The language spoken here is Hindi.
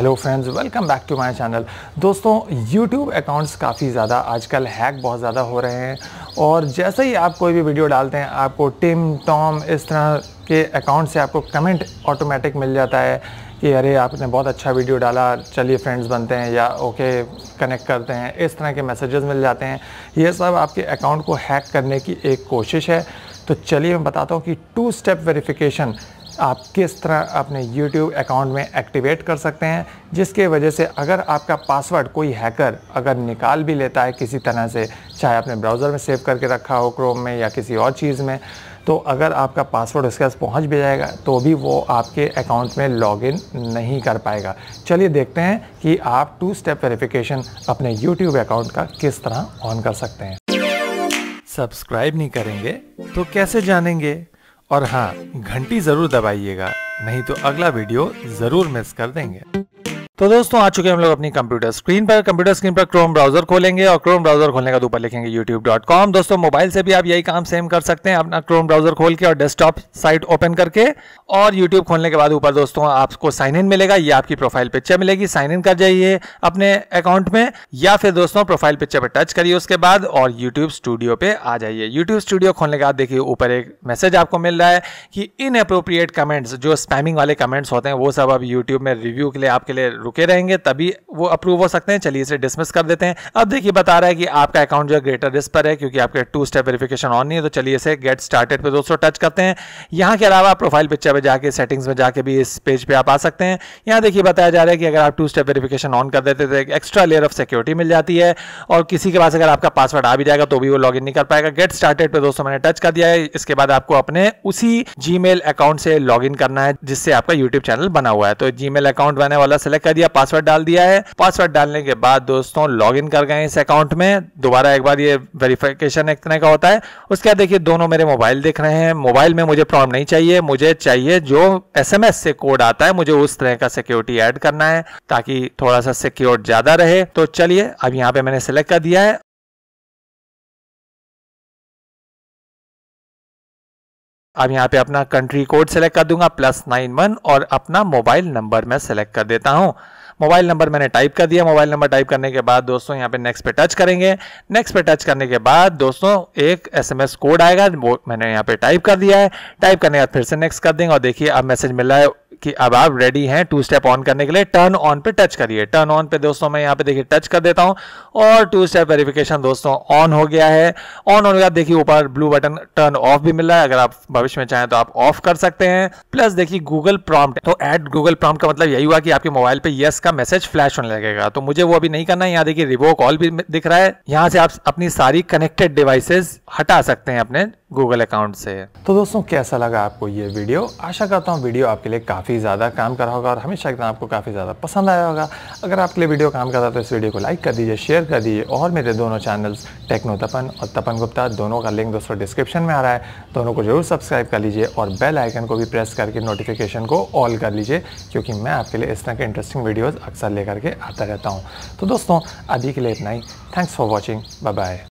hello friends welcome back to my channel दोस्तों यूट्यूब अकाउंट्स काफ़ी ज़्यादा आजकल हैक बहुत ज़्यादा हो रहे हैं और जैसे ही आप कोई भी वीडियो डालते हैं आपको टिम टॉम इस तरह के अकाउंट से आपको कमेंट ऑटोमेटिक मिल जाता है कि अरे आपने बहुत अच्छा वीडियो डाला चलिए फ्रेंड्स बनते हैं या ओके कनेक्ट करते हैं इस तरह के मैसेजेस मिल जाते हैं ये सब आपके अकाउंट को हैक करने की एक कोशिश है तो चलिए मैं बताता हूँ कि टू स्टेप वेरिफिकेशन आप किस तरह अपने YouTube अकाउंट में एक्टिवेट कर सकते हैं जिसके वजह से अगर आपका पासवर्ड कोई हैकर अगर निकाल भी लेता है किसी तरह से चाहे आपने ब्राउज़र में सेव करके रखा हो क्रोम में या किसी और चीज़ में तो अगर आपका पासवर्ड उसके पास पहुँच भी जाएगा तो भी वो आपके अकाउंट में लॉगिन नहीं कर पाएगा चलिए देखते हैं कि आप टू स्टेप वेरिफिकेशन अपने यूट्यूब अकाउंट का किस तरह ऑन कर सकते हैं सब्सक्राइब नहीं करेंगे तो कैसे जानेंगे और हाँ घंटी जरूर दबाइएगा नहीं तो अगला वीडियो जरूर मिस कर देंगे तो दोस्तों आ चुके हैं हम लोग अपनी कंप्यूटर स्क्रीन पर कंप्यूटर स्क्रीन पर क्रोम ब्राउजर खोलेंगे और क्रोम ब्राउजर खोलने का ऊपर लिखेंगे youtube.com दोस्तों मोबाइल से भी आप यही काम सेम कर सकते हैं अपना क्रोम ब्राउजर खोल के और डेस्कटॉप साइट ओपन करके और यूट्यूब खोलने के बाद ऊपर दोस्तों आपको साइन इन मिलेगा या आपकी प्रोफाइल पिक्चर मिलेगी साइन इन कर जाइए अपने अकाउंट में या फिर दोस्तों प्रोफाइल पिक्चर पर टच करिए उसके बाद और यूट्यूब स्टूडियो पे आ जाइए यूट्यूब स्टूडियो खोलने के बाद देखिए ऊपर एक मैसेज आपको मिल रहा है कि इन अप्रोप्रिएट कमेंट्स जो स्पैमिंग वाले कमेंट्स होते हैं वो सब अब यूट्यूब में रिव्यू के लिए आपके लिए रुके रहेंगे तभी वो अप्रूव हो सकते हैं चलिए इसे डिसमिस कर देते हैं अब देखिए बता रहा है कि आपका अकाउंट जो है ग्रेटर रिस्क पर है क्योंकि आपके टू स्टेप वेरिफिकेशन ऑन नहीं है तो चलिए इसे गेट स्टार्टेड पे दोस्तों टच करते हैं यहाँ के अलावा प्रोफाइल पिक्चर पर जाके सेटिंग्स में जाके भी इस पेज पर आप आ सकते हैं यहाँ देखिए बताया जा रहा है कि अगर आप टू स्टेप वेरीफिकेशन ऑन कर देते तो एक एक्स्ट्रा लेयर ऑफ सिक्योरिटी मिल जाती है और किसी के पास अगर आपका पासवर्ड आ भी जाएगा तो भी वो लॉग नहीं कर पाएगा गेट स्टार्टेड पर दोस्तों मैंने टच कर दिया है इसके बाद आपको अपने उसी जी अकाउंट से लॉग करना है जिससे आपका यूट्यूब चैनल बना हुआ है तो जी अकाउंट बनाने वाला सेलेक्ट कर दिया पासवर्ड डाल दिया है पासवर्ड डालने के बाद दोस्तों लॉग इन कर गए इस अकाउंट में दोबारा एक बार ये वेरिफिकेशन एक तरह का होता है उसके बाद देखिए दोनों मेरे मोबाइल देख रहे हैं मोबाइल में मुझे प्रॉब्लम नहीं चाहिए मुझे चाहिए जो एस से कोड आता है मुझे उस तरह का सिक्योरिटी एड करना है ताकि थोड़ा सा सिक्योर ज्यादा रहे तो चलिए अब यहाँ पे मैंने सेलेक्ट कर दिया है अब यहाँ पे अपना कंट्री कोड सेलेक्ट कर दूंगा प्लस नाइन वन और अपना मोबाइल नंबर मैं सेलेक्ट कर देता हूँ मोबाइल नंबर मैंने टाइप कर दिया मोबाइल नंबर टाइप करने के बाद दोस्तों यहाँ पे नेक्स्ट पे टच करेंगे नेक्स्ट पे टच करने के बाद दोस्तों एक एसएमएस कोड आएगा वो मैंने यहाँ पे टाइप कर दिया है टाइप करने के बाद फिर से नेक्स्ट कर देंगे और देखिए अब मैसेज मिल रहा है कि अब आप रेडी हैं टू स्टेप ऑन करने के लिए टर्न ऑन पे टच करिए टर्न ऑन पे दोस्तों मैं यहाँ पे देखिए टच कर देता हूँ और टू स्टेप वेरिफिकेशन दोस्तों ऑन हो गया है ऑन होने के बाद देखिए ऊपर ब्लू बटन टर्न ऑफ भी मिल रहा है अगर आप भविष्य में चाहें तो आप ऑफ कर सकते हैं प्लस देखिए गूगल प्रॉम्प्ट तो एड गूगल प्रॉम्प्ट का मतलब यही हुआ कि आपके मोबाइल पे यस का मैसेज फ्लैश होने लगेगा तो मुझे वो अभी नहीं करना है यहाँ देखिए रिवो कॉल भी दिख रहा है यहाँ से आप अपनी सारी कनेक्टेड डिवाइसेज हटा सकते हैं अपने गूगल अकाउंट से तो दोस्तों कैसा लगा आपको ये वीडियो आशा करता हूँ वीडियो आपके लिए काफ़ी ज़्यादा काम कर रहा होगा और हमेशा एकदम आपको काफ़ी ज़्यादा पसंद आया होगा अगर आपके लिए वीडियो काम कर रहा तो इस वीडियो को लाइक कर दीजिए शेयर कर दीजिए और मेरे दोनों चैनल्स टेक्नो तपन और तपन गुप्ता दोनों का लिंक दोस्तों डिस्क्रिप्शन में आ रहा है दोनों को जरूर सब्सक्राइब कर लीजिए और बेल आइकन को भी प्रेस करके नोटिफिकेशन को ऑल कर लीजिए क्योंकि मैं आपके लिए इस तरह के इंटरेस्टिंग वीडियोज़ अक्सर लेकर के आता रहता हूँ तो दोस्तों अभी के लिए इतना ही thanks for watching bye bye